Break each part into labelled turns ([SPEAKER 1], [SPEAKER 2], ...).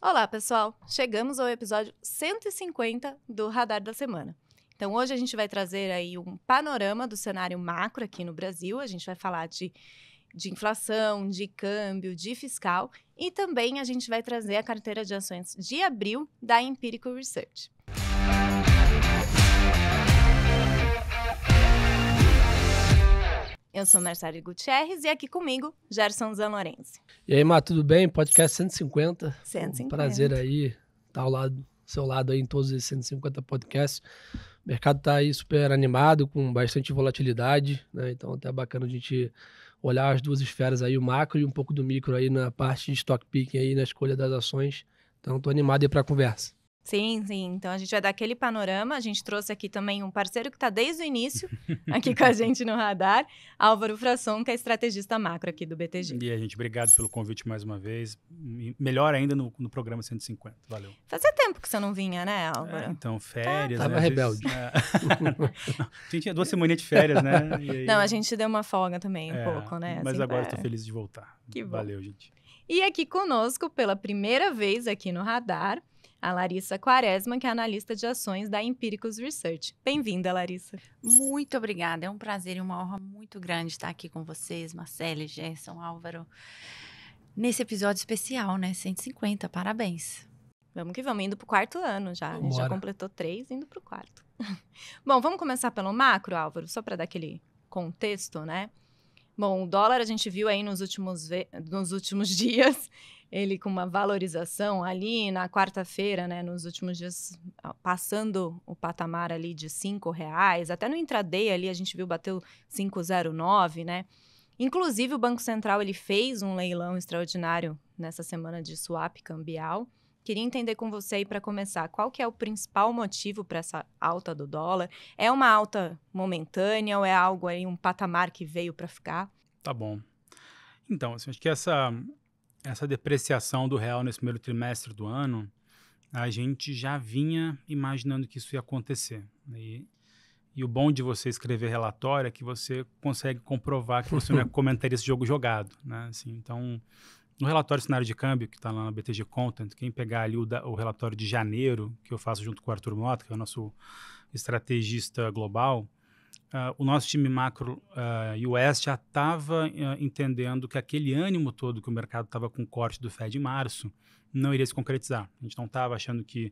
[SPEAKER 1] Olá, pessoal! Chegamos ao episódio 150 do Radar da Semana. Então, hoje a gente vai trazer aí um panorama do cenário macro aqui no Brasil. A gente vai falar de, de inflação, de câmbio, de fiscal e também a gente vai trazer a carteira de ações de abril da Empirical Research. Eu sou Marcelo Gutierrez e aqui comigo, Gerson Zanorense.
[SPEAKER 2] E aí, Má, tudo bem? Podcast 150. 150. Um prazer aí estar tá ao lado, seu lado aí em todos esses 150 podcasts. O mercado está aí super animado, com bastante volatilidade, né? Então, até bacana a gente olhar as duas esferas aí, o macro e um pouco do micro aí na parte de stock picking aí, na escolha das ações. Então, estou animado aí para a conversa.
[SPEAKER 1] Sim, sim. Então a gente vai dar aquele panorama. A gente trouxe aqui também um parceiro que está desde o início aqui com a gente no radar, Álvaro Frasson, que é estrategista macro aqui do BTG.
[SPEAKER 3] E a gente, obrigado pelo convite mais uma vez. Melhor ainda no, no programa 150. Valeu.
[SPEAKER 1] Fazia tempo que você não vinha, né, Álvaro? É, então, tá, tá.
[SPEAKER 3] férias. Tá, né? rebelde. É... a gente tinha duas semanas de férias, né? Aí... Não, a gente
[SPEAKER 1] deu uma folga também, um é, pouco, né? Mas assim, agora estou pra... É.
[SPEAKER 3] feliz de voltar. Que bom. Valeu, gente.
[SPEAKER 1] E aqui conosco, pela primeira vez aqui no radar, a Larissa Quaresma, que é analista de ações da Empíricos Research.
[SPEAKER 4] Bem-vinda, Larissa. Muito obrigada, é um prazer e uma honra muito grande estar aqui com vocês, Marcele, Gerson, Álvaro, nesse episódio especial, né? 150,
[SPEAKER 1] parabéns. Vamos que vamos, indo para o quarto ano já. Vambora. Já completou três, indo para o quarto. Bom, vamos começar pelo macro, Álvaro, só para dar aquele contexto, né? Bom, o dólar a gente viu aí nos últimos, nos últimos dias ele com uma valorização ali na quarta-feira, né, nos últimos dias, passando o patamar ali de cinco reais, até no intraday ali a gente viu bateu 5,09, né? Inclusive o Banco Central ele fez um leilão extraordinário nessa semana de swap cambial. Queria entender com você aí para começar, qual que é o principal motivo para essa alta do dólar? É uma alta momentânea ou é algo aí um patamar que veio para ficar?
[SPEAKER 3] Tá bom. Então, assim, acho que essa essa depreciação do real nesse primeiro trimestre do ano, a gente já vinha imaginando que isso ia acontecer. E, e o bom de você escrever relatório é que você consegue comprovar que você não é comentarista esse jogo jogado. Né? Assim, então, no relatório cenário de câmbio, que está lá na BTG Content, quem pegar ali o, da, o, relatório de janeiro, que eu faço junto com o Arthur Mota, que é o nosso estrategista global, Uh, o nosso time macro uh, ah, US já estava uh, ah, entendendo que aquele ânimo todo que o mercado estava com o corte do Fed em março não iria se concretizar. A gente não estava achando que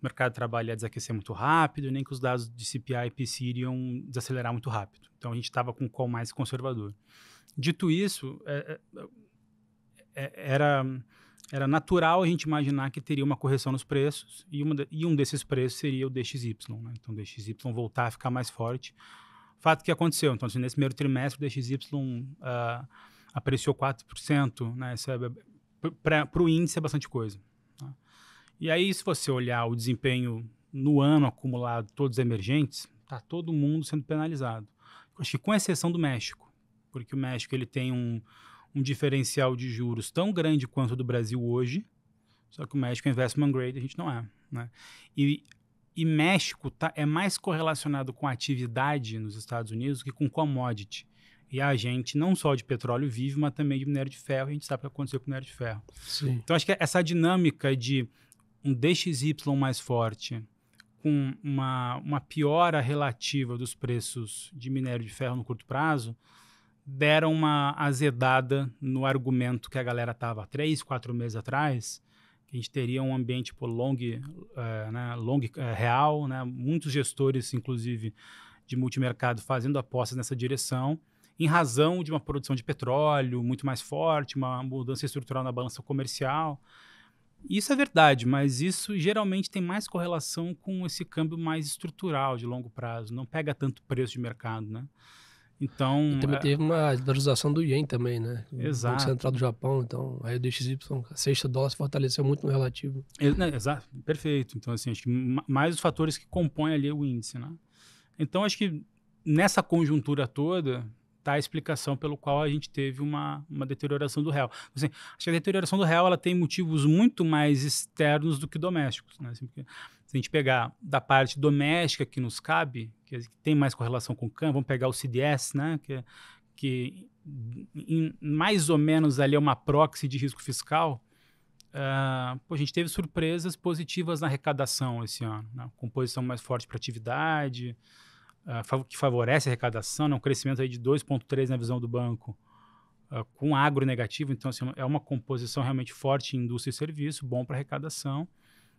[SPEAKER 3] o mercado de trabalho ia desaquecer muito rápido, nem que os dados de CPI e PC iriam desacelerar muito rápido. Então a gente estava com um call mais conservador. Dito isso, é, é, é, era, era natural a gente imaginar que teria uma correção nos preços e, uma, e um desses preços seria o DXY. Né? Então o DXY voltar a ficar mais forte Fato que aconteceu. Então, assim, nesse primeiro trimestre, o DXY uh, ah, apreciou 4%. Né? É Para o índice é bastante coisa. Tá? E aí, se você olhar o desempenho no ano acumulado, todos emergentes, está todo mundo sendo penalizado. Acho que com exceção do México, porque o México ele tem um, um diferencial de juros tão grande quanto o do Brasil hoje, só que o México é investment grade, a gente não é. Né? E e México tá, é mais correlacionado com atividade nos Estados Unidos que com commodity. E a gente, não só de petróleo vive, mas também de minério de ferro. A gente sabe o que aconteceu com o minério de ferro. Sim. Então, acho que essa dinâmica de um DXY mais forte, com uma, uma piora relativa dos preços de minério de ferro no curto prazo, deram uma azedada no argumento que a galera estava três, quatro meses atrás, que a gente teria um ambiente tipo, long, é, né, long é, real, né, muitos gestores, inclusive, de multimercado fazendo apostas nessa direção, em razão de uma produção de petróleo muito mais forte, uma mudança estrutural na balança comercial. Isso é verdade, mas isso geralmente tem mais correlação com esse câmbio mais estrutural de longo prazo, não pega tanto preço de mercado, né? Então. E também é... teve uma desvalorização do ien também, né? Exato. Banco Central do
[SPEAKER 2] Japão, então, aí o DXY, a sexta dólar se fortaleceu muito no relativo.
[SPEAKER 3] Né, exato, perfeito. Então, assim, acho que mais os fatores que compõem ali o índice, né? Então, acho que nessa conjuntura toda tá a explicação pelo qual a gente teve uma, uma deterioração do real. Assim, acho que a deterioração do real ela tem motivos muito mais externos do que domésticos, né? Assim, porque se a gente pegar da parte doméstica que nos cabe, que tem mais correlação com o CAM, vamos pegar o CDS, né? Que, que em, mais ou menos ali é uma proxy de risco fiscal. Uh, pô, a gente teve surpresas positivas na arrecadação esse ano. Né? Composição mais forte para atividade, uh, que favorece a arrecadação, né? um crescimento aí de 2,3% na visão do banco, uh, com agro negativo. Então, assim, é uma composição realmente forte em indústria e serviço, bom para arrecadação.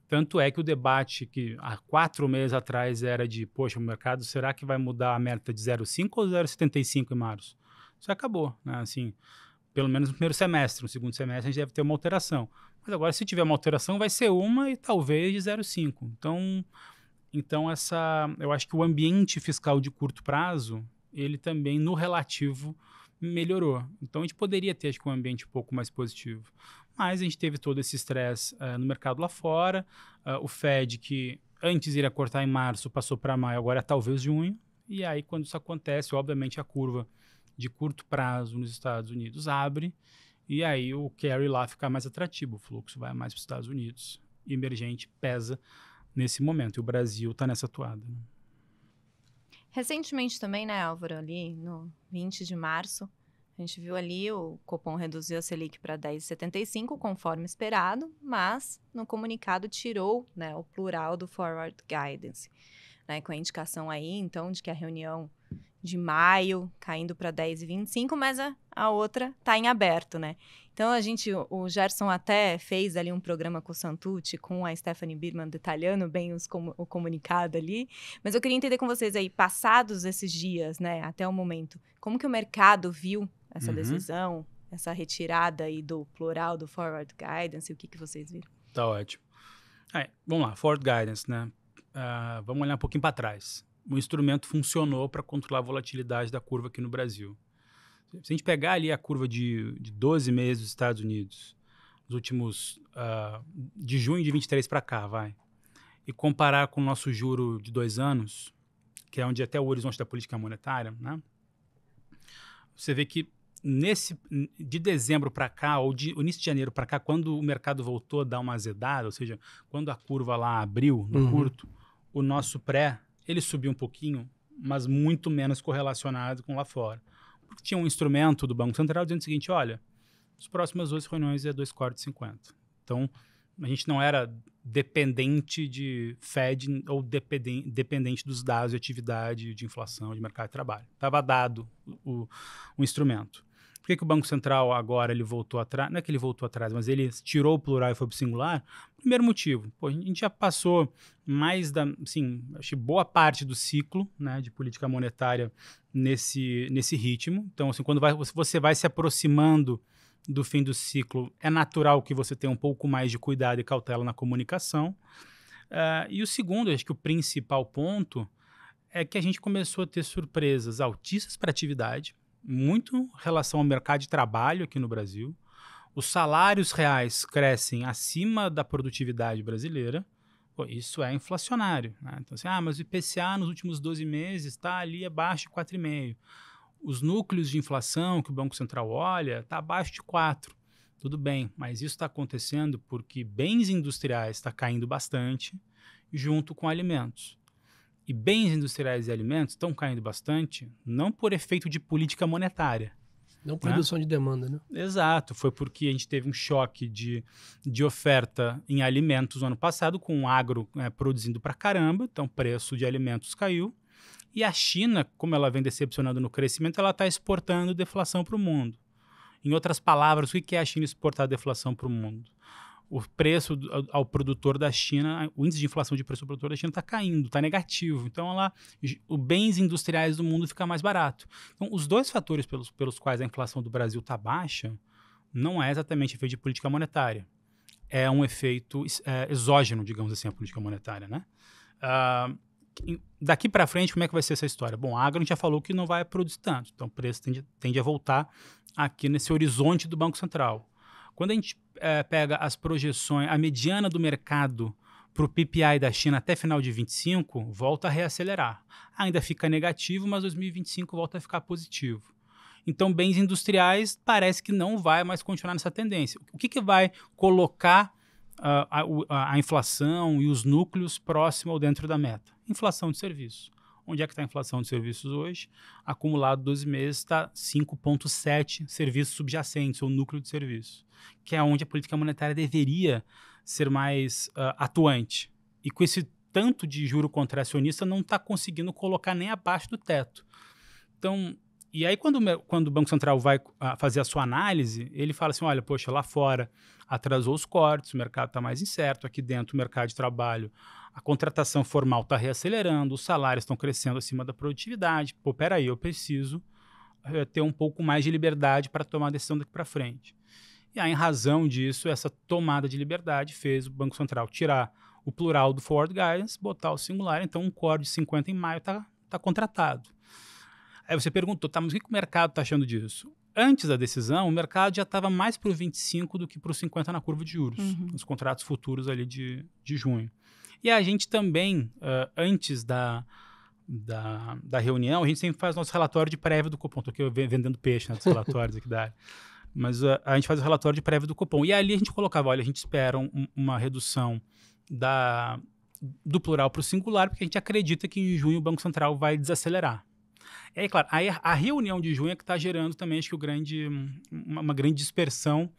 [SPEAKER 3] Tanto é que o debate que há quatro meses atrás era de, poxa, o mercado, será que vai mudar a meta de 0,5 ou 0,75 em março? Isso acabou, né? Assim, pelo menos no primeiro semestre, no segundo semestre a gente deve ter uma alteração. Mas agora, se tiver uma alteração, vai ser uma e talvez de 0,5. Então, então essa, eu acho que o ambiente fiscal de curto prazo, ele também no relativo melhorou. Então a gente poderia ter acho, um ambiente um pouco mais positivo. Mas a gente teve todo esse estresse uh, no mercado lá fora. Uh, o Fed, que antes iria cortar em março, passou para maio, agora é talvez junho. E aí, quando isso acontece, obviamente a curva de curto prazo nos Estados Unidos abre. E aí o carry lá fica mais atrativo, o fluxo vai mais para os Estados Unidos. Emergente pesa nesse momento. E o Brasil está nessa atuada. Né?
[SPEAKER 1] Recentemente também, né, Álvaro, ali no 20 de março, a gente viu ali o Copom reduziu a Selic para 10,75 conforme esperado, mas no comunicado tirou né, o plural do forward guidance, né, com a indicação aí então de que a reunião de maio caindo para 10,25, mas a, a outra está em aberto, né? Então a gente, o Gerson até fez ali um programa com o Santucci, com a Stephanie Birman detalhando bem os, o comunicado ali. Mas eu queria entender com vocês aí, passados esses dias, né, até o momento, como que o mercado viu essa uhum. decisão, essa retirada aí do plural do Forward Guidance, o que, que vocês viram?
[SPEAKER 3] Tá ótimo. É, vamos lá, Forward Guidance, né? Uh, vamos olhar um pouquinho para trás. O instrumento funcionou para controlar a volatilidade da curva aqui no Brasil. Se a gente pegar ali a curva de, de 12 meses dos Estados Unidos, nos últimos. Uh, de junho de 23 para cá, vai. E comparar com o nosso juro de dois anos, que é onde até o horizonte da política monetária, né? Você vê que nesse de dezembro para cá ou de início de janeiro para cá, quando o mercado voltou a dar uma azedada, ou seja, quando a curva lá abriu no uhum. curto, o nosso pré ele subiu um pouquinho, mas muito menos correlacionado com lá fora, porque tinha um instrumento do Banco Central dizendo o seguinte, olha, as próximas 12 reuniões é dois cortes 50. Então a gente não era dependente de Fed ou dependen, dependente dos dados de atividade, de inflação, de mercado de trabalho. Estava dado o, o, instrumento que, que o Banco Central agora ele voltou atrás? Não é que ele voltou atrás, mas ele tirou o plural e foi para o singular? Primeiro motivo, pô, a gente já passou mais da, assim, acho boa parte do ciclo né, de política monetária nesse, nesse ritmo. Então, assim, quando vai, você vai se aproximando do fim do ciclo, é natural que você tenha um pouco mais de cuidado e cautela na comunicação. Uh, e o segundo, acho que o principal ponto, é que a gente começou a ter surpresas altíssimas para atividade muito relação ao mercado de trabalho aqui no Brasil. Os salários reais crescem acima da produtividade brasileira. Pô, isso é inflacionário. Né? Então, assim, ah, mas o IPCA nos últimos 12 meses está ali abaixo de 4,5. Os núcleos de inflação que o Banco Central olha está abaixo de 4. Tudo bem, mas isso está acontecendo porque bens industriais está caindo bastante junto com alimentos e bens industriais e alimentos estão caindo bastante, não por efeito de política monetária. Não por né? redução
[SPEAKER 2] de demanda, né?
[SPEAKER 3] Exato. Foi porque a gente teve um choque de, de oferta em alimentos no ano passado, com o agro né, produzindo para caramba, então o preço de alimentos caiu. E a China, como ela vem decepcionando no crescimento, ela está exportando deflação para o mundo. Em outras palavras, o que é a China exportar deflação para o mundo? o preço ao produtor da China, o índice de inflação de preço ao produtor da China está caindo, está negativo. Então, ela, os bens industriais do mundo fica mais barato. Então, os dois fatores pelos, pelos quais a inflação do Brasil está baixa não é exatamente efeito de política monetária. É um efeito é, exógeno, digamos assim, a política monetária, né? Uh, daqui para frente, como é que vai ser essa história? Bom, a Agro já falou que não vai produzir tanto, então o preço tende, tende a voltar aqui nesse horizonte do Banco Central. Quando a gente é, pega as projeções, a mediana do mercado para o PPI da China até final de 2025 volta a reacelerar. Ainda fica negativo, mas 2025 volta a ficar positivo. Então, bens industriais parece que não vai mais continuar nessa tendência. O que, que vai colocar uh, a, a, a inflação e os núcleos próximo ou dentro da meta? Inflação de serviço. Onde é que está a inflação de serviços hoje? Acumulado 12 meses está 5,7 serviços subjacentes, ou núcleo de serviços, que é onde a política monetária deveria ser mais uh, atuante. E com esse tanto de juro contracionista, não está conseguindo colocar nem abaixo do teto. Então, e aí, quando, quando o Banco Central vai ah, fazer a sua análise, ele fala assim: olha, poxa, lá fora atrasou os cortes, o mercado está mais incerto, aqui dentro o mercado de trabalho a contratação formal está reacelerando, os salários estão crescendo acima da produtividade. Pô, peraí, eu preciso é, ter um pouco mais de liberdade para tomar a decisão daqui para frente. E aí, em razão disso, essa tomada de liberdade fez o Banco Central tirar o plural do forward guidance, botar o singular. Então, um core de 50 em maio está tá contratado. Aí você perguntou, tá, mas o que o mercado está achando disso? Antes da decisão, o mercado já estava mais para o 25 do que para o 50 na curva de juros, uhum. nos contratos futuros ali de, de junho. E a gente também, uh, antes da, da, da, reunião, a gente sempre faz nosso relatório de prévio do Copom. Estou aqui vendendo peixe nos né, relatórios aqui da área. Mas uh, a gente faz o relatório de prévio do Copom. E ali a gente colocava, olha, a gente espera um, uma redução da, do plural para o singular, porque a gente acredita que em junho o Banco Central vai desacelerar. É claro, a, a reunião de junho é que está gerando também, acho que, o grande, hum, uma, uma grande dispersão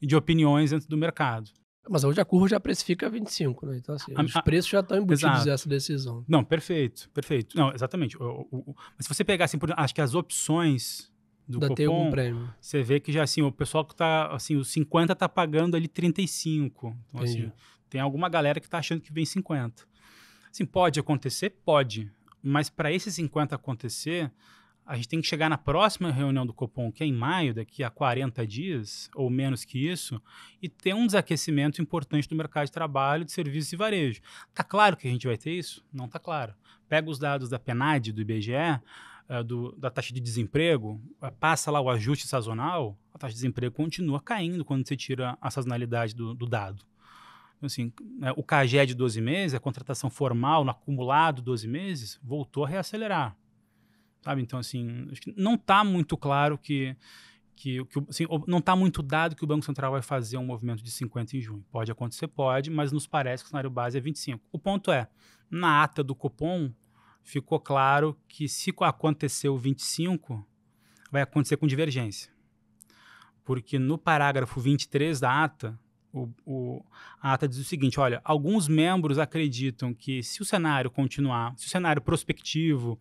[SPEAKER 3] de opiniões dentro do mercado. Mas hoje a curva já precifica
[SPEAKER 2] 25, né? Então, assim, a, os a, preços já estão embutidos exato. nessa decisão. Não,
[SPEAKER 3] perfeito, perfeito. Não, exatamente. O, o, o, mas se você pegar, assim, por, acho que as opções do Ainda Copom, prêmio. você vê que já, assim, o pessoal que está assim, os 50 está pagando ali 35. Então, assim, Entendi. assim, tem alguma galera que está achando que vem 50. Assim, pode acontecer? Pode. Mas para esse 50 acontecer, a gente tem que chegar na próxima reunião do Copom, que é em maio, daqui a 40 dias, ou menos que isso, e ter um desaquecimento importante do mercado de trabalho, de serviços e varejo. Tá claro que a gente vai ter isso? Não tá claro. Pega os dados da PNAD, do IBGE, eh, do, da taxa de desemprego, eh, passa lá o ajuste sazonal, a taxa de desemprego continua caindo quando você tira a sazonalidade do, do dado. Então, assim, né, o CAGE de 12 meses, a contratação formal no acumulado 12 meses, voltou a reacelerar. Sabe? Então, assim, não está muito claro que. que, que assim, não está muito dado que o Banco Central vai fazer um movimento de 50 em junho. Pode acontecer, pode, mas nos parece que o cenário base é 25. O ponto é, na ata do cupom ficou claro que se aconteceu 25, vai acontecer com divergência. Porque no parágrafo 23 da ata, o, o, a ata diz o seguinte: olha, alguns membros acreditam que se o cenário continuar, se o cenário prospectivo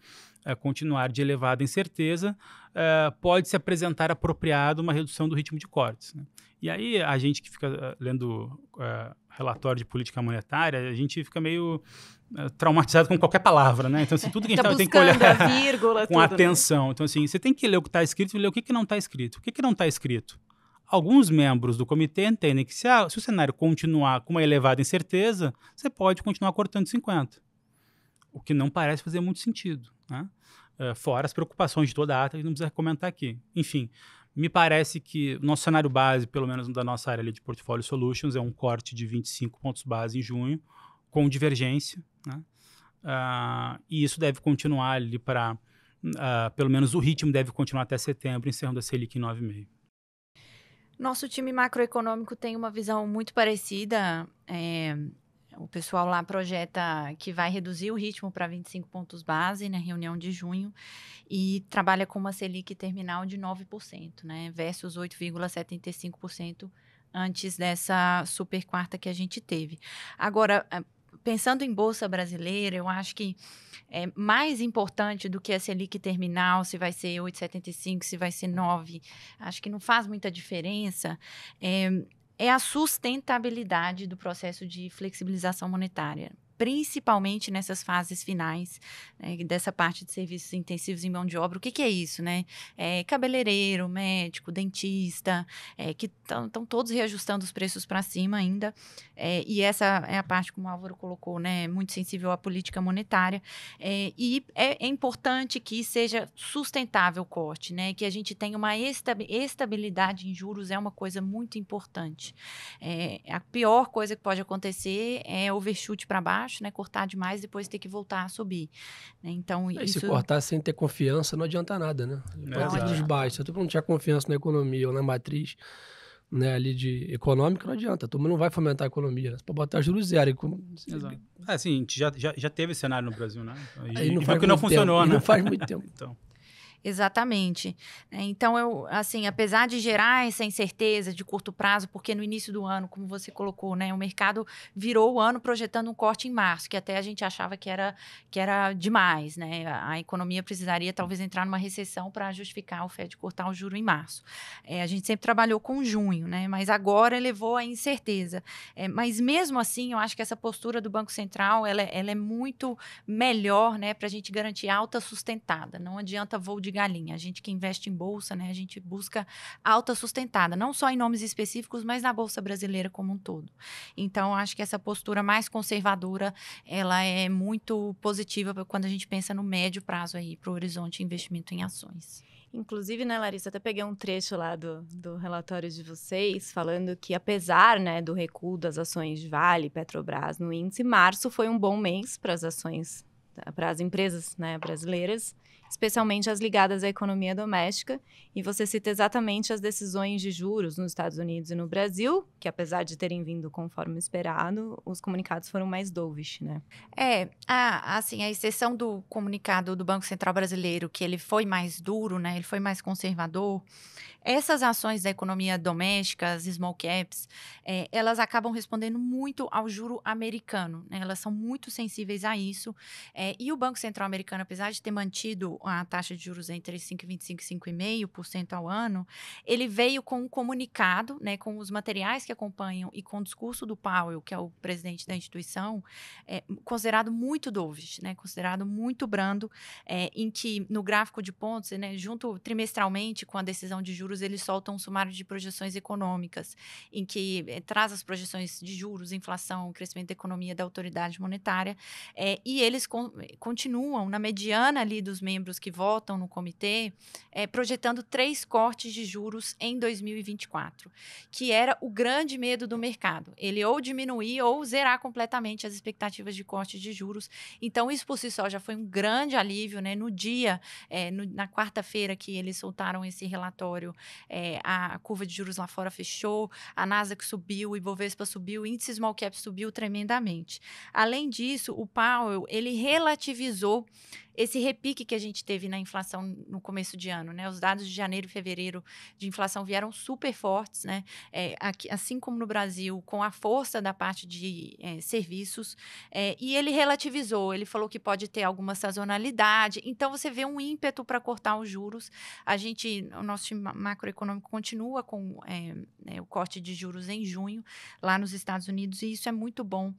[SPEAKER 3] é, continuar de elevada incerteza, é, pode se apresentar apropriado uma redução do ritmo de cortes. Né? E aí a gente que fica é, lendo é, relatório de política monetária, a gente fica meio é, traumatizado com qualquer palavra, né? Então, assim, tudo que a gente tá tem que olhar a vírgula, com tudo, né? atenção. Né? Então, assim, você tem que ler o que está escrito e ler o que, que não está escrito. O que, que não está escrito? alguns membros do comitê entendem que se, a, se, o cenário continuar com uma elevada incerteza, você pode continuar cortando 50 o que não parece fazer muito sentido, né? Uh, fora as preocupações de toda a ata, que não precisa comentar aqui. Enfim, me parece que o nosso cenário base, pelo menos da nossa área de Portfolio Solutions, é um corte de 25 pontos base em junho, com divergência. Né? Uh, e isso deve continuar ali para, uh, ah, pelo menos o ritmo deve continuar até setembro, encerrando a Selic em 9,5.
[SPEAKER 4] Nosso time macroeconômico tem uma visão muito parecida. É o pessoal lá projeta que vai reduzir o ritmo para 25 pontos base na né, reunião de junho e trabalha com uma Selic terminal de 9%, né, versus 8,75% antes dessa super quarta que a gente teve. Agora, eh, pensando em bolsa brasileira, eu acho que é mais importante do que a Selic terminal, se vai ser 8,75, se vai ser 9, acho que não faz muita diferença. É, é a sustentabilidade do processo de flexibilização monetária principalmente nessas fases finais né, dessa parte de serviços intensivos em mão de obra. O que, que é isso, né? É, cabeleireiro, médico, dentista, é, que estão todos reajustando os preços para cima ainda. É, e essa é a parte, como o Álvaro colocou, né? Muito sensível à política monetária. É, e é, é, importante que seja sustentável o corte, né? Que a gente tenha uma estabilidade em juros é uma coisa muito importante. É, a pior coisa que pode acontecer é overshoot para baixo baixo, né? Cortar demais, depois ter que voltar a subir. Né? Então, é, isso... se cortar
[SPEAKER 2] sem ter confiança não adianta nada, né? É. Pode desbaixo. Se tu não tiver confiança na economia ou na matriz né, ali de econômica, não adianta. tudo não vai fomentar a economia. Né? Para botar juros zero. Como... Exato.
[SPEAKER 3] É, assim, já, já, já teve cenário no Brasil, né? E, não, faz que não tempo, funcionou, né? Não faz muito tempo. então.
[SPEAKER 4] Exatamente. É, então, eu, assim, apesar de gerar essa incerteza de curto prazo, porque no início do ano, como você colocou, né, o mercado virou o ano projetando um corte em março, que até a gente achava que era, que era demais, né? A economia precisaria talvez entrar numa recessão para justificar o Fed cortar o juro em março. É, a gente sempre trabalhou com junho, né? Mas agora levou a incerteza. É, mas mesmo assim, eu acho que essa postura do Banco Central ela, é, ela é muito melhor, né, para a gente garantir alta sustentada. Não adianta voo de de galinha. A gente que investe em bolsa, né, a gente busca alta sustentada, não só em nomes específicos, mas na bolsa brasileira como um todo. Então, acho que essa postura mais conservadora, ela é muito positiva quando a gente pensa no médio prazo aí para o horizonte investimento em ações.
[SPEAKER 1] Inclusive, né, Larissa, até peguei um trecho lá do, do relatório de vocês, falando que apesar né, do recuo das ações de Vale, Petrobras no índice, março foi um bom mês para as ações, para as empresas né, brasileiras especialmente as ligadas à economia doméstica, e você cita exatamente as decisões de juros nos Estados Unidos e no Brasil, que apesar de terem vindo conforme esperado, os comunicados foram mais dovish, né?
[SPEAKER 4] É, a, assim, a exceção do comunicado do Banco Central Brasileiro, que ele foi mais duro, né? Ele foi mais conservador. Essas ações da economia doméstica, as small caps, é, elas acabam respondendo muito ao juro americano, né? Elas são muito sensíveis a isso. É, e o Banco Central Americano, apesar de ter mantido a taxa de juros entre 5,25% e 5,5% ao ano, ele veio com um comunicado, né, com os materiais que acompanham e com o discurso do Powell, que é o presidente da instituição, é, considerado muito dovish, né, considerado muito brando, é, em que no gráfico de pontos, né, junto trimestralmente com a decisão de juros, eles soltam um sumário de projeções econômicas, em que é, traz as projeções de juros, inflação, crescimento da economia da autoridade monetária, é, e eles con é, continuam na mediana ali dos membros membros que votam no comitê, é, projetando três cortes de juros em 2024, que era o grande medo do mercado. Ele ou diminuir ou zerar completamente as expectativas de corte de juros. Então, isso por si só já foi um grande alívio. Né? No dia, é, no, na quarta-feira que eles soltaram esse relatório, é, a curva de juros lá fora fechou, a Nasdaq subiu, o Ibovespa subiu, o índice small cap subiu tremendamente. Além disso, o Powell, ele relativizou esse repique que a gente teve na inflação no começo de ano, né? Os dados de janeiro e fevereiro de inflação vieram super fortes, né? É, aqui, assim como no Brasil, com a força da parte de é, serviços. É, e ele relativizou, ele falou que pode ter alguma sazonalidade. Então, você vê um ímpeto para cortar os juros. A gente, o nosso macroeconômico continua com é, é, o corte de juros em junho, lá nos Estados Unidos, e isso é muito bom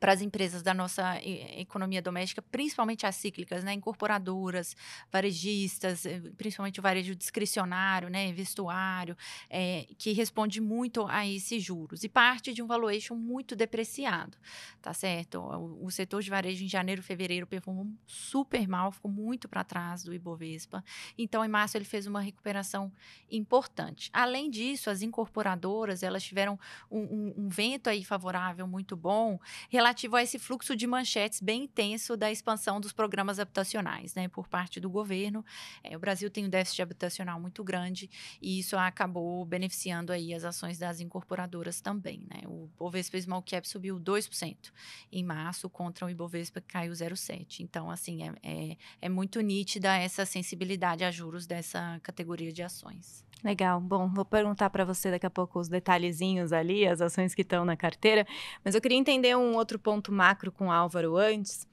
[SPEAKER 4] para as empresas da nossa economia doméstica, principalmente as cíclicas, né, incorporadoras, varejistas, eh, principalmente o varejo discricionário, né, vestuário, é, que responde muito a esses juros e parte de um valuation muito depreciado, tá certo? O, o setor de varejo em janeiro, fevereiro performou super mal, ficou muito para trás do Ibovespa, então em março ele fez uma recuperação importante. Além disso, as incorporadoras elas tiveram um, um, um vento aí favorável muito bom. Relativo relativo a esse fluxo de manchetes bem intenso da expansão dos programas habitacionais, né, por parte do governo. É, o Brasil tem um déficit habitacional muito grande e isso acabou beneficiando aí as ações das incorporadoras também, né. O Bovespa Small Cap subiu 2% em março contra o Ibovespa que caiu 0,7. Então, assim, é, é, é muito nítida essa sensibilidade a juros dessa categoria de ações.
[SPEAKER 1] Legal. Bom, vou perguntar para você daqui a pouco os detalhezinhos ali, as ações que estão na carteira, mas eu queria entender um outro ponto macro com Álvaro antes.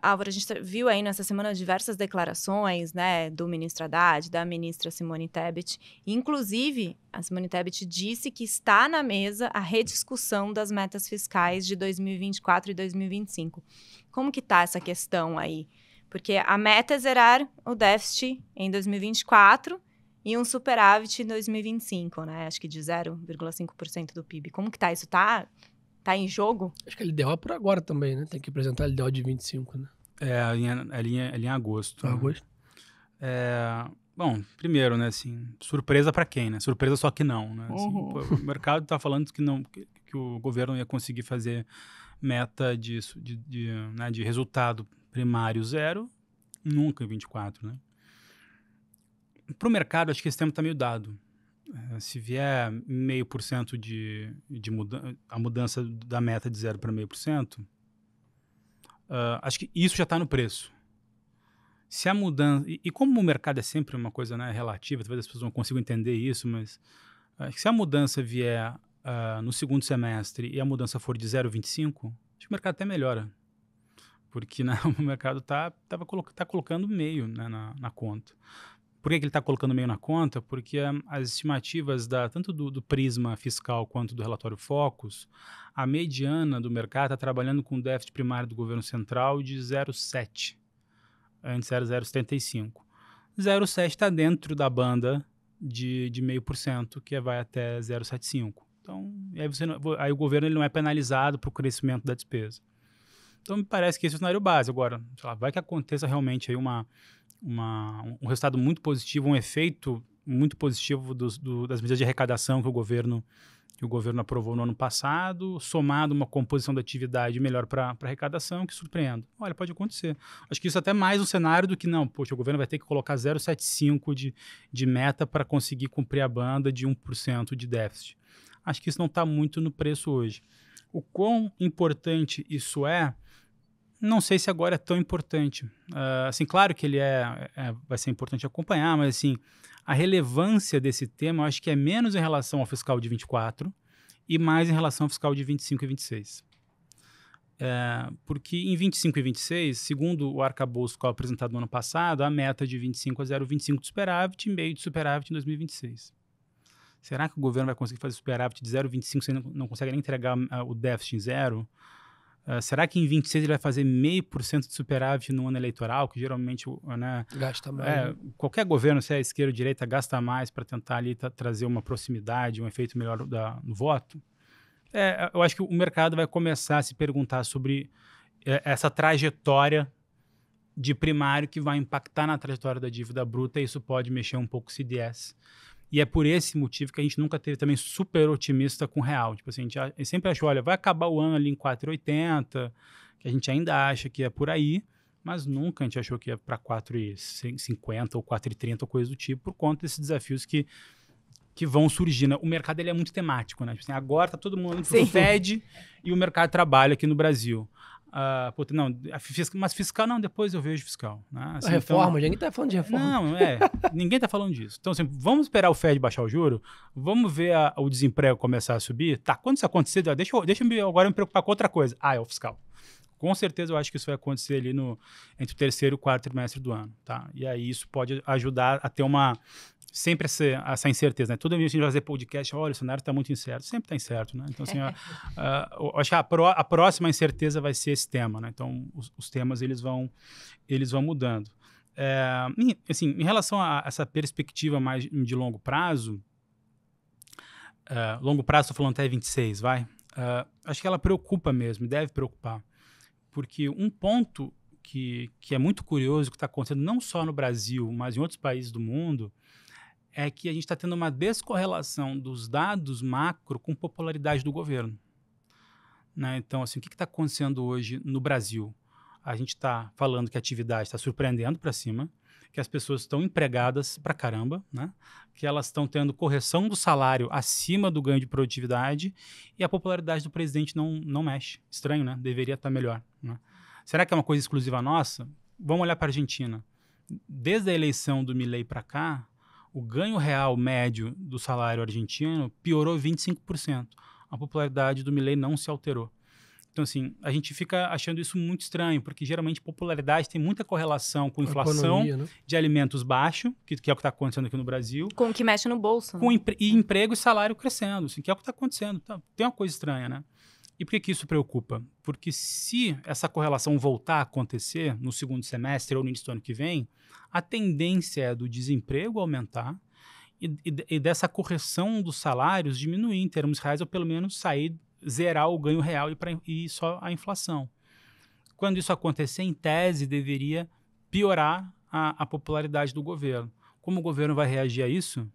[SPEAKER 1] Álvaro, a gente tá, viu aí nessa semana diversas declarações, né, do ministro Haddad, da ministra Simone Tebet. Inclusive, a Simone Tebet disse que está na mesa a rediscussão das metas fiscais de 2024 e 2025. Como que tá essa questão aí? Porque a meta é zerar o déficit em 2024 e um superávit em 2025, né? Acho que de 0,5% do PIB. Como que tá isso? Tá tá em jogo? Acho
[SPEAKER 2] que a LDO é por agora também, né? Tem que apresentar a LDO de 25, né?
[SPEAKER 3] É, a linha, é a linha, é a linha agosto. Né? Agosto. É, bom, primeiro, né, assim, surpresa para quem, né? Surpresa só que não, né? Assim, uhum. pô, o mercado tá falando que não que, que, o governo ia conseguir fazer meta de, de, de, né, de resultado primário zero, nunca em 24, né? Para o mercado, acho que esse tempo tá meio dado. É, se vier meio por cento de, de muda a mudança da meta de zero para meio por cento, ah, acho que isso já está no preço. Se a mudança e, e, como o mercado é sempre uma coisa né, relativa, talvez as pessoas não consigam entender isso, mas acho que se a mudança vier uh, no segundo semestre e a mudança for de 0,25, acho que o mercado até melhora, porque né, o mercado está colo tá colocando meio né, na, na conta. Por que, que ele está colocando meio na conta? Porque eh, as estimativas da, tanto do, do, prisma fiscal quanto do relatório Focus, a mediana do mercado está trabalhando com o déficit primário do governo central de 0,7. Antes era 0,75. 0,7 está dentro da banda de, de 0,5%, que vai até 0,75. Então, aí, você não, aí o governo ele não é penalizado para o crescimento da despesa. Então, me parece que esse é o cenário base. Agora, lá, vai que aconteça realmente aí uma uma, um resultado muito positivo, um efeito muito positivo do, das medidas de arrecadação que o governo que o governo aprovou no ano passado, somado uma composição da atividade melhor para arrecadação, que surpreenda. Olha, pode acontecer. Acho que isso é até mais um cenário do que não, poxa, o governo vai ter que colocar 0,75 de, de meta para conseguir cumprir a banda de 1% de déficit. Acho que isso não está muito no preço hoje. O quão importante isso é, não sei se agora é tão importante. Uh, assim, claro que ele é, é, vai ser importante acompanhar, mas assim, a relevância desse tema eu acho que é menos em relação ao fiscal de 24 e mais em relação ao fiscal de 25 e 26. É, porque em 25 e 26, segundo o arcabouço que eu apresentado no ano passado, a meta de 25 a 0,25 de superávit e meio de superávit em 2026. Será que o governo vai conseguir fazer superávit de 0,25 se não consegue nem entregar ah, o déficit em zero? Uh, será que em 26 ele vai fazer meio por cento de superávit no ano eleitoral, que geralmente né, gasta mais, é, né? qualquer governo, se é esquerda ou direita, gasta mais para tentar ali trazer uma proximidade, um efeito melhor da, no voto? É, eu acho que o mercado vai começar a se perguntar sobre é, essa trajetória de primário que vai impactar na trajetória da dívida bruta e isso pode mexer um pouco o CDS. E é por esse motivo que a gente nunca teve também super otimista com o real. Tipo assim, a gente, sempre achou, olha, vai acabar o ano ali em 4,80, que a gente ainda acha que é por aí, mas nunca a gente achou que ia para 4,50 ou 4,30 ou coisa do tipo, por conta desses desafios que, que vão surgindo né? O mercado ele é muito temático, né? Tipo assim, agora tá todo mundo no Fed e o mercado trabalha aqui no Brasil. Uh, fisca, mas fiscal não, depois eu vejo fiscal. Né? Assim, reforma, então, ninguém está falando de reforma. Não, é, ninguém está falando disso. Então, assim, vamos esperar o Fed baixar o juro, vamos ver a, o desemprego começar a subir. Tá, quando isso acontecer, deixa eu, deixa eu agora me preocupar com outra coisa. Ah, é o fiscal. Com certeza eu acho que isso vai acontecer ali no, entre o terceiro e o quarto trimestre do ano, tá? E aí isso pode ajudar a ter uma, sempre essa, essa, incerteza, né? Toda vez que a gente vai fazer podcast, olha, o cenário está muito incerto, sempre está incerto, né? Então, assim, ah, acho que a, pro, a, próxima incerteza vai ser esse tema, né? Então, os, os temas, eles vão, eles vão mudando. É, assim, em relação a essa perspectiva mais de longo prazo, é, longo prazo, estou falando até 26, vai? É, acho que ela preocupa mesmo, deve preocupar. Porque um ponto que, que é muito curioso que está acontecendo não só no Brasil, mas em outros países do mundo, é que a gente está tendo uma descorrelação dos dados macro com popularidade do governo. Né? Então, assim, o que está acontecendo hoje no Brasil? A gente está falando que a atividade está surpreendendo para cima, que as pessoas estão empregadas para caramba, né? que elas estão tendo correção do salário acima do ganho de produtividade e a popularidade do presidente não, não mexe. Estranho, né? Deveria estar tá melhor. Né? Será que é uma coisa exclusiva nossa? Vamos olhar para a Argentina. Desde a eleição do Milei para cá, o ganho real médio do salário argentino piorou 25%. A popularidade do Milley não se alterou. Então, assim, a gente fica achando isso muito estranho, porque geralmente popularidade tem muita correlação com inflação economia, né? de alimentos baixo, que, que é o que está acontecendo aqui no Brasil.
[SPEAKER 1] Com o que mexe no bolso. Né? Com empre
[SPEAKER 3] e emprego e salário crescendo, assim, que é o que está acontecendo. Então, tem uma coisa estranha, né? E por que, que isso preocupa? Porque se essa correlação voltar a acontecer no segundo semestre ou no início do ano que vem, a tendência é do desemprego aumentar e, e, e dessa correção dos salários diminuir em termos reais ou pelo menos sair, zerar o ganho real e, pra, e só a inflação. Quando isso acontecer, em tese, deveria piorar a, a popularidade do governo. Como o governo vai reagir a isso?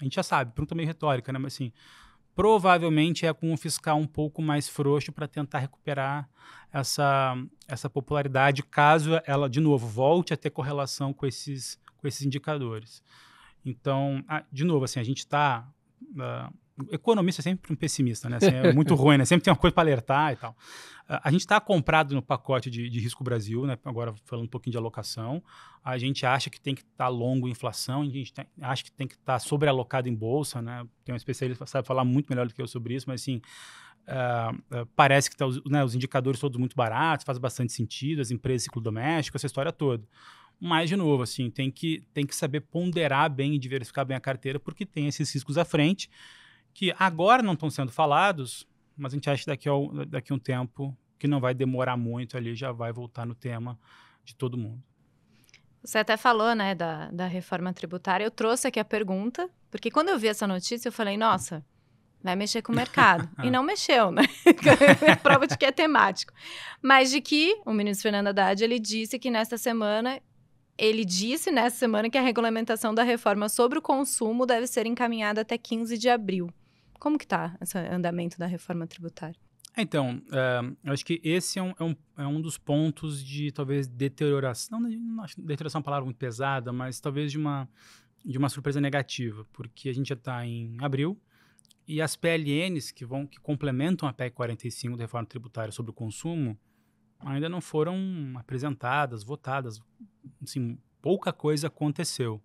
[SPEAKER 3] A gente já sabe, pergunta meio retórica, né? Mas assim, provavelmente é com um fiscal um pouco mais frouxo para tentar recuperar essa, essa popularidade, caso ela, de novo, volte a ter correlação com esses, com esses indicadores. Então, de novo, assim, a gente está uh, ah, economista é sempre um pessimista, né? Assim, é muito ruim, né? Sempre tem uma coisa para alertar e tal. A gente está comprado no pacote de, de, risco Brasil, né? Agora falando um pouquinho de alocação, a gente acha que tem que estar tá longo em inflação, a gente tem, acha que tem que estar tá sobrealocado em bolsa, né? Tem um especialista que sabe falar muito melhor do que eu sobre isso, mas assim, Uh, uh, parece que tá os, né, os, indicadores todos muito baratos, faz bastante sentido, as empresas, ciclo doméstico, essa história toda. Mas, de novo, assim, tem que, tem que saber ponderar bem e diversificar bem a carteira, porque tem esses riscos à frente que agora não estão sendo falados, mas a gente acha que daqui a, daqui um tempo, que não vai demorar muito ali, já vai voltar no tema de todo mundo.
[SPEAKER 1] Você até falou, né, da, da reforma tributária. Eu trouxe aqui a pergunta, porque quando eu vi essa notícia, eu falei, nossa, vai mexer com o mercado. e não mexeu, né? Prova de que é temático. Mas de que o ministro Fernando Haddad, ele disse que nesta semana, ele disse nessa semana que a regulamentação da reforma sobre o consumo deve ser encaminhada até 15 de abril. Como que está esse andamento da reforma tributária?
[SPEAKER 3] Então, uh, eu acho que esse é um, é um, é, um, dos pontos de talvez deterioração, não, não acho deterioração é uma palavra muito pesada, mas talvez de uma, de uma surpresa negativa, porque a gente já está em abril e as PLNs que vão que complementam a PEC 45 da reforma tributária sobre o consumo ainda não foram apresentadas, votadas, assim, pouca coisa aconteceu.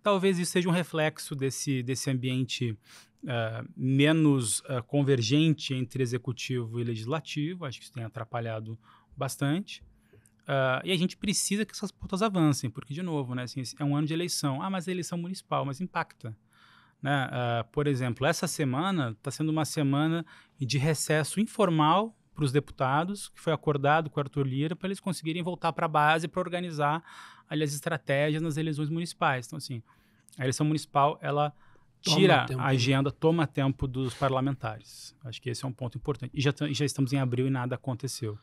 [SPEAKER 3] Talvez isso seja um reflexo desse, desse ambiente uh, menos uh, convergente entre executivo e legislativo, acho que isso tem atrapalhado bastante. Uh, e a gente precisa que essas portas avancem, porque, de novo, né, assim, é um ano de eleição. Ah, mas é eleição municipal, mas impacta. Né? Uh, por exemplo, essa semana está sendo uma semana de recesso informal para os deputados, que foi acordado com o Arthur Lira, para eles conseguirem voltar para a base para organizar ali, as estratégias nas eleições municipais. Então, assim, a eleição municipal, ela tira a agenda, toma tempo dos parlamentares. Acho que esse é um ponto importante. E já, já estamos em abril e nada aconteceu.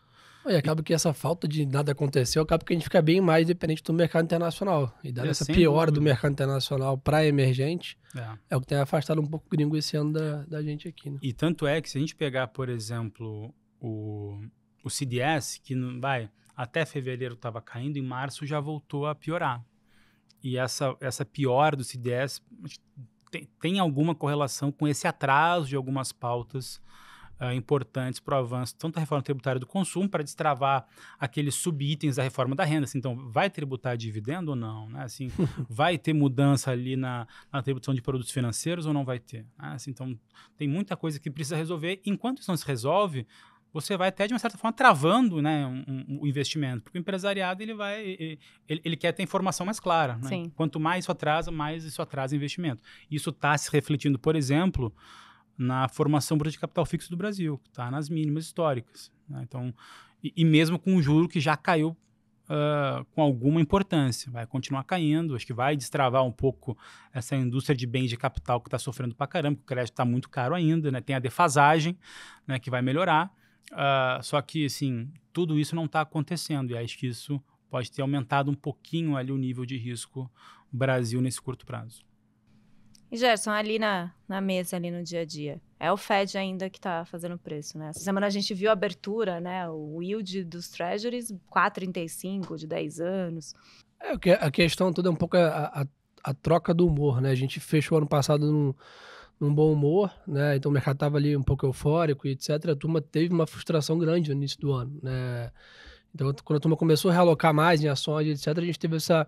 [SPEAKER 2] E acaba que essa falta de nada aconteceu, acaba que a gente fica bem mais dependente do mercado internacional. E dada é, essa piora do mercado internacional para emergente, é. é. o que tem afastado um pouco o gringo esse ano da, da gente aqui. Né?
[SPEAKER 3] E tanto é que se a gente pegar, por exemplo, o, o CDS, que vai até fevereiro estava caindo, em março já voltou a piorar. E essa, essa pior do CDS tem, tem alguma correlação com esse atraso de algumas pautas uh, importantes para o avanço tanto da reforma tributária do consumo para destravar aqueles subitens da reforma da renda. Assim, então, vai tributar dividendo ou não? Né? Assim, vai ter mudança ali na, na, tributação de produtos financeiros ou não vai ter? Né? Assim, então, tem muita coisa que precisa resolver. Enquanto isso não se resolve, você vai até de uma certa forma travando né, um, um, o investimento, porque o empresariado ele vai ele, ele quer ter informação mais clara. Né? Quanto mais isso atrasa, mais isso atrasa investimento. Isso está se refletindo, por exemplo, na formação bruta de capital fixo do Brasil, que está nas mínimas históricas. Né? Então, e, e, mesmo com um juro que já caiu uh, com alguma importância, vai continuar caindo, acho que vai destravar um pouco essa indústria de bens de capital que está sofrendo para caramba, o crédito está muito caro ainda, né? tem a defasagem né, que vai melhorar. Uh, só que, assim, tudo isso não está acontecendo e acho que isso pode ter aumentado um pouquinho ali o nível de risco Brasil nesse curto prazo.
[SPEAKER 1] E Gerson, ali na, na mesa, ali no dia a dia, é o Fed ainda que está fazendo preço, né? Essa semana a gente viu a abertura, né? O yield dos treasuries, 4,35 de 10 anos.
[SPEAKER 2] É, é, a questão toda é um pouco a, a, a troca do humor, né? A gente fechou ano passado num... No num bom humor, né? Então o mercado estava ali um pouco eufórico e etc. A turma teve uma frustração grande no início do ano, né? Então, quando a turma começou a realocar mais em ações, etc., a gente teve essa,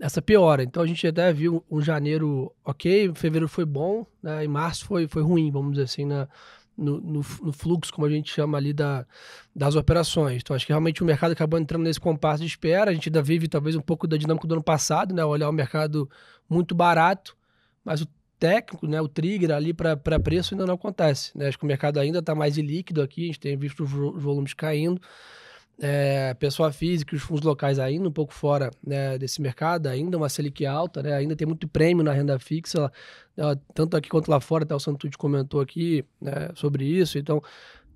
[SPEAKER 2] essa piora. Então, a gente até viu um janeiro ok, fevereiro foi bom, né? e março foi, foi ruim, vamos dizer assim, na, né? no, no, no, fluxo, como a gente chama ali, da, das operações. Então, acho que realmente o mercado acabou entrando nesse compasso de espera. A gente ainda vive, talvez, um pouco da dinâmica do ano passado, né? Olhar o mercado muito barato, mas o técnico, né, o trigger ali para preço ainda não acontece. Né? Acho que o mercado ainda está mais ilíquido aqui, a gente tem visto os volumes caindo. É, pessoa física os fundos locais ainda um pouco fora né, desse mercado, ainda uma Selic alta, né, ainda tem muito prêmio na renda fixa, tanto aqui quanto lá fora, até o Santucci comentou aqui né, sobre isso, então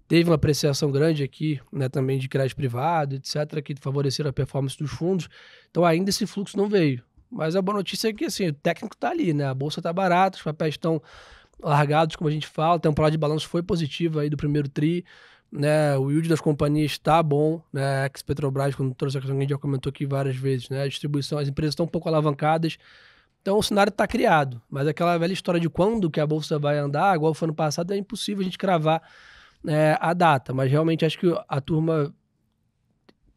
[SPEAKER 2] teve uma apreciação grande aqui né, também de crédito privado, etc., que favoreceram a performance dos fundos, então ainda esse fluxo não veio. Mas a boa notícia é que assim, o técnico está ali, né? A bolsa está barata, os papéis estão largados, como a gente fala. A temporada de balanço foi positiva aí do primeiro tri. Né, o yield das companhias está bom, né, a Petrobras, quando trouxe a questão, a gente já comentou aqui várias vezes, né, a distribuição, as empresas estão um pouco alavancadas, então o cenário está criado, mas aquela velha história de quando que a bolsa vai andar, igual foi ano passado, é impossível a gente cravar né, a data, mas realmente acho que a turma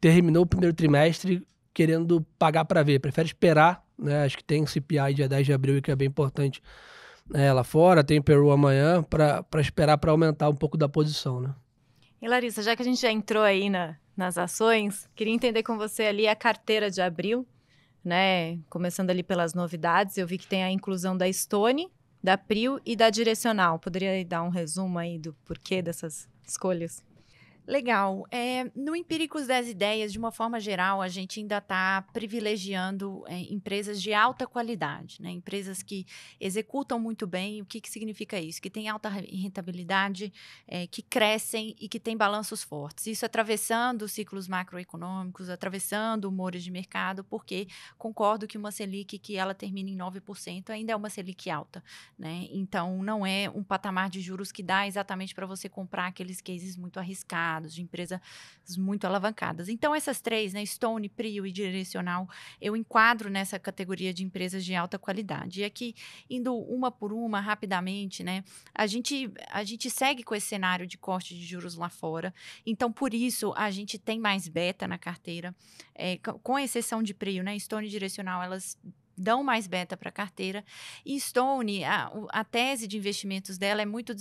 [SPEAKER 2] terminou o primeiro trimestre querendo pagar para ver, prefere esperar, né? Acho que tem CPI dia 10 de abril que é bem importante né, lá fora, tem Peru amanhã, para esperar para aumentar um pouco da posição, né?
[SPEAKER 1] E Larissa, já que a gente já entrou aí na, nas ações, queria entender com você ali a carteira de abril, né? Começando ali pelas novidades, eu vi que tem a inclusão da Stone, da Prio e da Direcional. Poderia dar um resumo aí do porquê dessas escolhas?
[SPEAKER 4] Legal. É, no Empíricos das Ideias, de uma forma geral, a gente ainda está privilegiando é, empresas de alta qualidade, né? empresas que executam muito bem. O que, que significa isso? Que têm alta rentabilidade, é, que crescem e que têm balanços fortes. Isso atravessando ciclos macroeconômicos, atravessando humores de mercado, porque concordo que uma Selic que ela termina em 9% ainda é uma Selic alta. Né? Então, não é um patamar de juros que dá exatamente para você comprar aqueles cases muito arriscados de empresas muito alavancadas. Então, essas três, né, Stone, Prio e Direcional, eu enquadro nessa categoria de empresas de alta qualidade. E aqui, indo uma por uma, rapidamente, né, a gente, a gente segue com esse cenário de corte de juros lá fora. Então, por isso, a gente tem mais beta na carteira, é, com exceção de Prio, né, Stone e Direcional, elas dão mais beta para a carteira. E Stone, a, a, tese de investimentos dela é muito,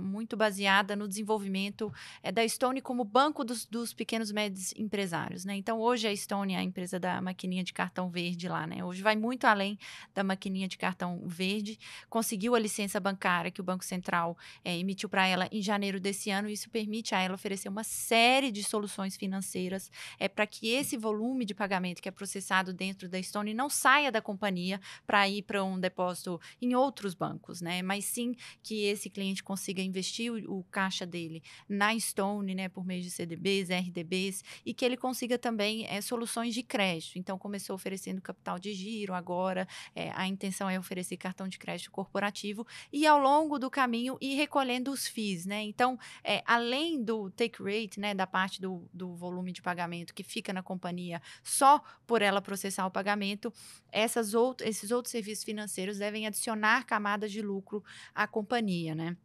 [SPEAKER 4] muito baseada no desenvolvimento é, da Stone como banco dos, dos pequenos e médios empresários. Né? Então, hoje a Stone é a empresa da maquininha de cartão verde lá. Né? Hoje vai muito além da maquininha de cartão verde. Conseguiu a licença bancária que o Banco Central é, emitiu para ela em janeiro desse ano. Isso permite a ela oferecer uma série de soluções financeiras é, eh, para que esse volume de pagamento que é processado dentro da Stone não saia da companhia companhia para ir para um depósito em outros bancos, né? Mas sim que esse cliente consiga investir o, o caixa dele na Stone, né, por meio de CDBs, RDBs, e que ele consiga também é, soluções de crédito. Então, começou oferecendo capital de giro, agora é, a intenção é oferecer cartão de crédito corporativo e, ao longo do caminho, ir recolhendo os FIIs, né? Então, é, além do take rate, né, da parte do, do volume de pagamento que fica na companhia só por ela processar o pagamento, essas out esses outros serviços financeiros devem adicionar camadas de lucro à companhia, né?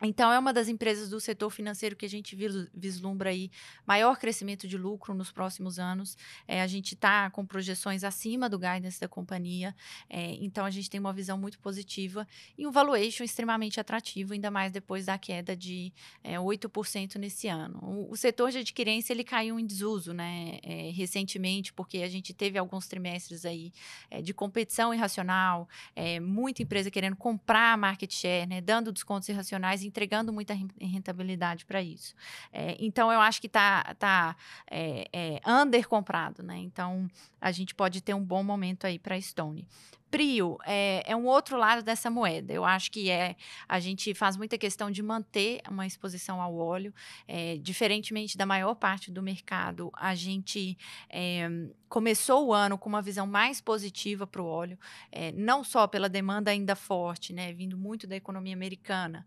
[SPEAKER 4] Então, é uma das empresas do setor financeiro que a gente vislumbra aí maior crescimento de lucro nos próximos anos. É, a gente está com projeções acima do guidance da companhia, é, então a gente tem uma visão muito positiva e um valuation extremamente atrativo, ainda mais depois da queda de é, 8% nesse ano. O, o, setor de adquirência ele caiu em desuso né, é, recentemente, porque a gente teve alguns trimestres aí é, de competição irracional, é, muita empresa querendo comprar market share, né, dando descontos irracionais entregando muita rentabilidade para isso. É, então, eu acho que está tá, é, é, né? Então, a gente pode ter um bom momento aí para a Stone. Prio é, eh, é, um outro lado dessa moeda. Eu acho que é a gente faz muita questão de manter uma exposição ao óleo, é, diferentemente da maior parte do mercado. A gente é, começou o ano com uma visão mais positiva para o óleo, não só pela demanda ainda forte, né, vindo muito da economia americana,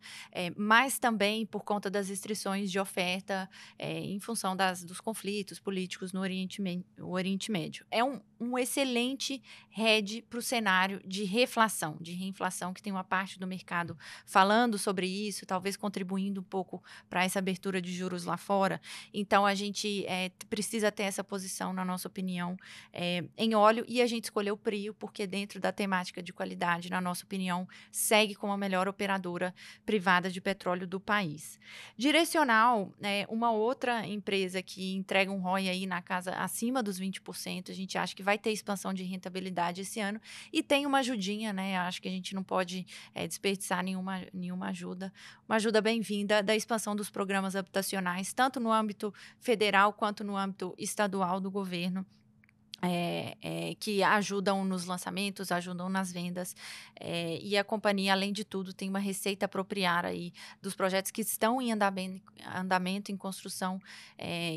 [SPEAKER 4] mas também por conta das restrições de oferta em função das, dos conflitos políticos no Oriente, Oriente Médio. É um, um excelente head para o cenário cenário de reflação, de reinflação, que tem uma parte do mercado falando sobre isso, talvez contribuindo um pouco para essa abertura de juros lá fora. Então, a gente é, precisa ter essa posição, na nossa opinião, é, em óleo e a gente escolheu o Prio, porque dentro da temática de qualidade, na nossa opinião, segue como a melhor operadora privada de petróleo do país. Direcional, é, uma outra empresa que entrega um ROI aí na casa acima dos 20%, a gente acha que vai ter expansão de rentabilidade esse ano e tem uma ajudinha, né? Acho que a gente não pode é, desperdiçar nenhuma, nenhuma ajuda. Uma ajuda bem-vinda da expansão dos programas habitacionais, tanto no âmbito federal quanto no âmbito estadual do governo. É, é, que ajudam nos lançamentos, ajudam nas vendas. É, e a companhia, além de tudo, tem uma receita apropriada aí dos projetos que estão em andamento, andamento em construção,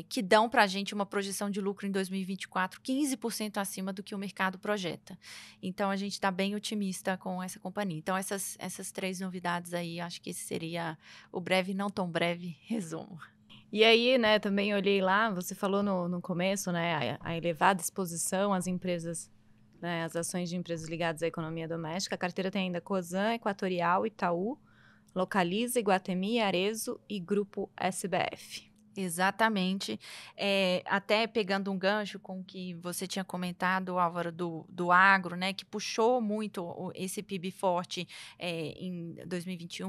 [SPEAKER 4] que dão para a gente uma projeção de lucro em 2024 15% acima do que o mercado projeta. Então, a gente está bem otimista com essa companhia. Então, essas, essas três novidades aí, acho que esse seria o breve, não tão breve resumo. E aí, né, também
[SPEAKER 1] olhei lá, você falou no, no começo, né, a, a elevada exposição às empresas, né, as ações de empresas ligadas à economia doméstica. A carteira tem ainda Cozan, Equatorial, Itaú,
[SPEAKER 4] Localiza, Iguatemi, Arezo e Grupo SBF. Exatamente. É, até pegando um gancho com o que você tinha comentado, Álvaro, do, do agro, né, que puxou muito esse PIB forte é, em 2021,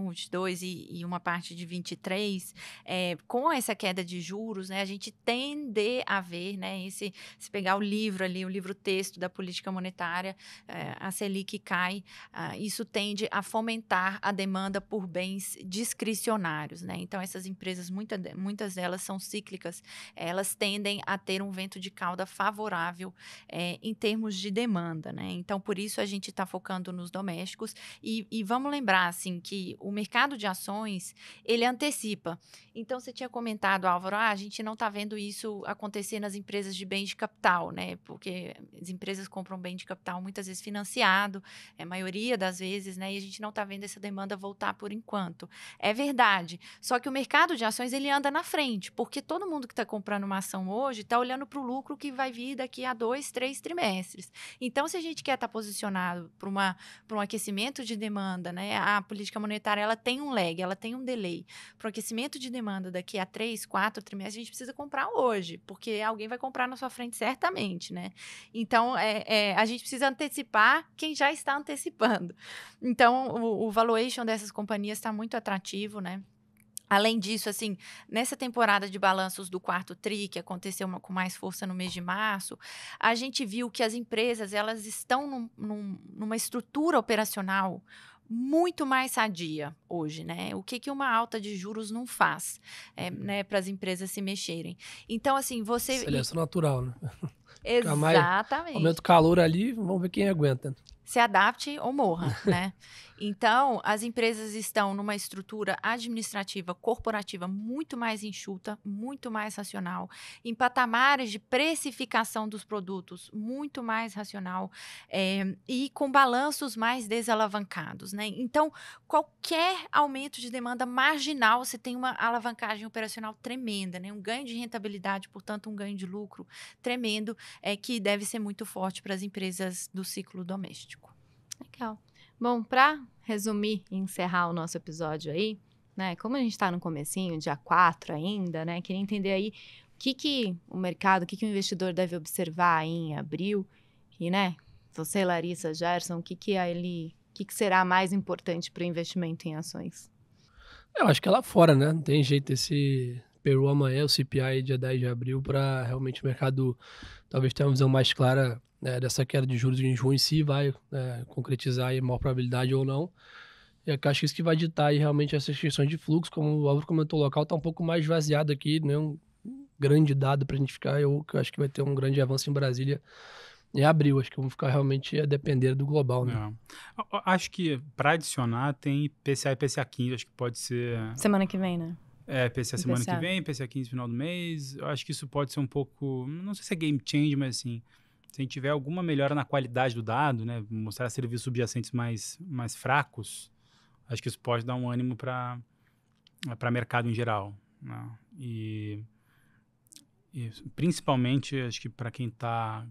[SPEAKER 4] 2022 e, e, uma parte de 2023, é, eh, com essa queda de juros, né, a gente tende a ver, né, esse, se pegar o livro ali, o livro-texto da política monetária, a Selic cai, ah, isso tende a fomentar a demanda por bens discricionários. Né? Então, essas empresas, muita, muitas delas, elas são cíclicas, elas tendem a ter um vento de cauda favorável é, em termos de demanda, né? Então, por isso a gente está focando nos domésticos e, e, vamos lembrar, assim, que o mercado de ações, ele antecipa. Então, você tinha comentado, Álvaro, ah, a gente não está vendo isso acontecer nas empresas de bens de capital, né? Porque as empresas compram bem de capital muitas vezes financiado, é a maioria das vezes, né? E a gente não está vendo essa demanda voltar por enquanto. É verdade. Só que o mercado de ações, ele anda na frente gente, porque todo mundo que está comprando uma ação hoje está olhando para o lucro que vai vir daqui a dois, três trimestres. Então, se a gente quer estar tá posicionado para um aquecimento de demanda, né, a política monetária ela tem um lag, ela tem um delay. Para o aquecimento de demanda daqui a três, quatro trimestres, a gente precisa comprar hoje, porque alguém vai comprar na sua frente certamente, né? Então, é, é a gente precisa antecipar quem já está antecipando. Então, o, o valuation dessas companhias está muito atrativo, né? Além disso, assim, nessa temporada de balanços do quarto tri, que aconteceu uma, com mais força no mês de março, a gente viu que as empresas elas estão num, num, numa estrutura operacional muito mais sadia hoje, né? O que, que uma alta de juros não faz, é, né, para as empresas se mexerem. Então, assim, você... Seleção
[SPEAKER 2] natural, né?
[SPEAKER 4] Exatamente. Aumenta
[SPEAKER 2] o calor ali, vamos ver quem aguenta. Né?
[SPEAKER 4] se adapte ou morra, né? Então, as empresas estão numa estrutura administrativa corporativa muito mais enxuta, muito mais racional, em patamares de precificação dos produtos muito mais racional é, e com balanços mais desalavancados, né? Então, qualquer aumento de demanda marginal, você tem uma alavancagem operacional tremenda, né? Um ganho de rentabilidade, portanto, um ganho de lucro tremendo, é, que deve ser muito forte para as empresas do ciclo doméstico.
[SPEAKER 1] Legal. Bom, para resumir e encerrar o nosso episódio aí, né? Como a gente está no comecinho, dia 4 ainda, né? Queria entender aí o que, que o mercado, o que, que o investidor deve observar em abril e, né? Você, Larissa, Gerson, o que que ele, o que, que será mais importante para o investimento em ações?
[SPEAKER 2] É, eu acho que é lá fora, né? Não tem jeito esse Peru amanhã, o CPI dia 10 de abril, para realmente o mercado talvez ter uma visão mais clara né, dessa queda de juros em junho, se vai é, concretizar aí maior probabilidade ou não. E a Caixa isso que vai ditar aí realmente essas questões de fluxo. Como o Álvaro comentou, o local está um pouco mais vaziado aqui, né? Um grande dado para a gente ficar. Eu, eu acho que vai ter um grande avanço em Brasília em abril. Acho que vamos ficar
[SPEAKER 3] realmente a depender do global, né? É. Acho que para adicionar tem PCA e PCA 15, acho que pode ser. Semana que vem, né? É, PCA semana PCA. que vem, PCA 15 final do mês. Acho que isso pode ser um pouco. Não sei se é game change, mas assim se a gente tiver alguma melhora na qualidade do dado, né, mostrar serviços subjacentes mais, mais fracos, acho que isso pode dar um ânimo para o mercado em geral. Né? E, e, principalmente, acho que para quem está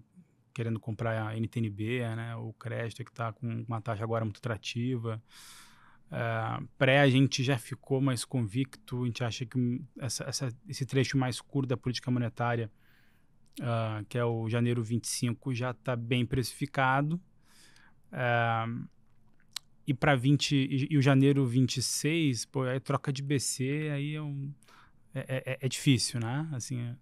[SPEAKER 3] querendo comprar a NTNB, né, o crédito que está com uma taxa agora muito atrativa. Uh, pré a gente já ficou mais convicto, a gente acha que essa, essa, esse trecho mais curto da política monetária uh, que é o janeiro 25, já está bem precificado. Uh, e para 20 e, e, o janeiro 26, pô, aí troca de BC, aí é, um, é, é, é, é difícil, né? Assim,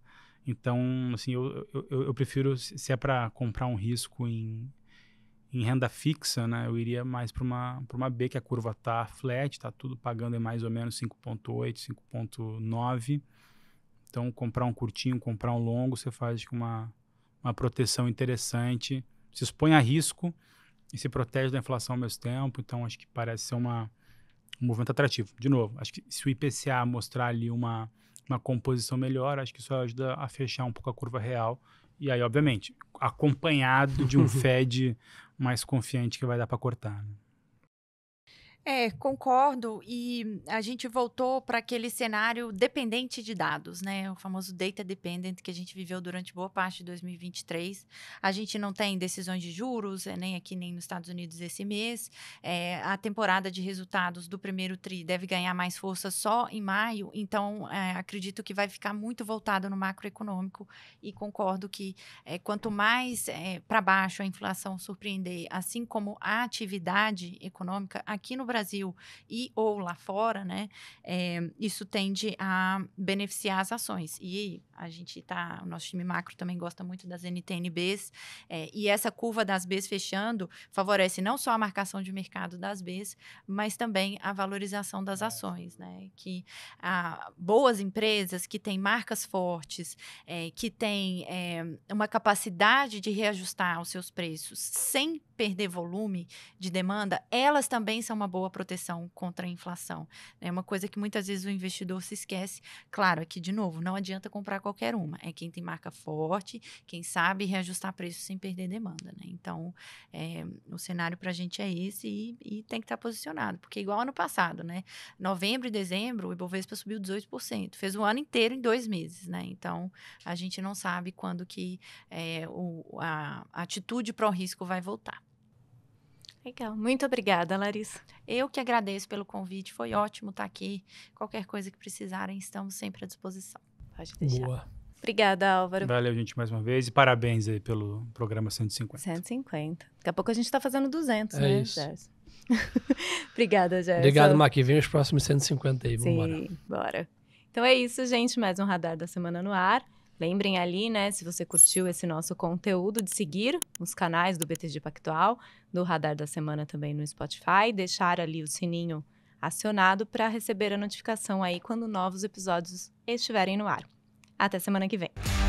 [SPEAKER 3] então, assim, eu, eu, eu prefiro, se é para comprar um risco em, em renda fixa, né? Eu iria mais para uma, para uma B, que a curva tá flat, tá tudo pagando em mais ou menos 5,8, 5,9. Então, comprar um curtinho, comprar um longo, você faz uma, uma proteção interessante, se expõe a risco e se protege da inflação ao mesmo tempo. Então, acho que parece ser uma, um movimento atrativo. De novo, acho que se o IPCA mostrar ali uma, uma composição melhor, acho que isso ajuda a fechar um pouco a curva real. E aí, obviamente, acompanhado de um Fed mais confiante que vai dar para cortar. Né?
[SPEAKER 4] É, concordo. E a gente voltou para aquele cenário dependente de dados, né? O famoso data dependent que a gente viveu durante boa parte de 2023. A gente não tem decisões de juros, é, nem aqui nem nos Estados Unidos esse mês. É, a temporada de resultados do primeiro TRI deve ganhar mais força só em maio. Então, é, acredito que vai ficar muito voltado no macroeconômico. E concordo que é, quanto mais é, para baixo a inflação surpreender, assim como a atividade econômica, aqui no Brasil, Brasil e ou lá fora, né, é, isso tende a beneficiar as ações. E a gente tá, o nosso time macro também gosta muito das NTNBs, é, eh, e essa curva das Bs fechando favorece não só a marcação de mercado das Bs, mas também a valorização das é. ações, né, que há ah, boas empresas que têm marcas fortes, é, que têm uma capacidade de reajustar os seus preços sem perder volume de demanda, elas também são uma boa proteção contra a inflação. Né? É uma coisa que muitas vezes o investidor se esquece. Claro, aqui de novo, não adianta comprar qualquer uma. É quem tem marca forte, quem sabe reajustar preço sem perder demanda. Né? Então, é, o cenário para a gente é esse e, e, tem que estar tá posicionado, porque igual ano passado, né? Novembro e dezembro, o Ibovespa subiu 18%. Fez o ano inteiro em dois meses, né? Então, a gente não sabe quando que é, o, a, a atitude pró-risco vai voltar. Legal, muito obrigada, Larissa. Eu que agradeço pelo convite, foi ótimo estar aqui. Qualquer coisa que precisarem, estamos sempre à disposição. Pode deixar. Boa. Obrigada, Álvaro.
[SPEAKER 3] Valeu, gente, mais uma vez. E parabéns aí pelo programa 150.
[SPEAKER 4] 150.
[SPEAKER 1] Daqui a pouco a gente está fazendo 200, é né, isso. Obrigada, Jéssica. Obrigado,
[SPEAKER 3] Maqui. Vem os
[SPEAKER 2] próximos 150 aí. Vamos Sim,
[SPEAKER 1] bora. Então é isso, gente. Mais um Radar da Semana no ar. Lembrem ali, né, se você curtiu esse nosso conteúdo, de seguir os canais do BTG Pactual, do Radar da Semana também no Spotify, deixar ali o sininho acionado para receber a notificação aí quando novos episódios estiverem no ar. Até semana que vem.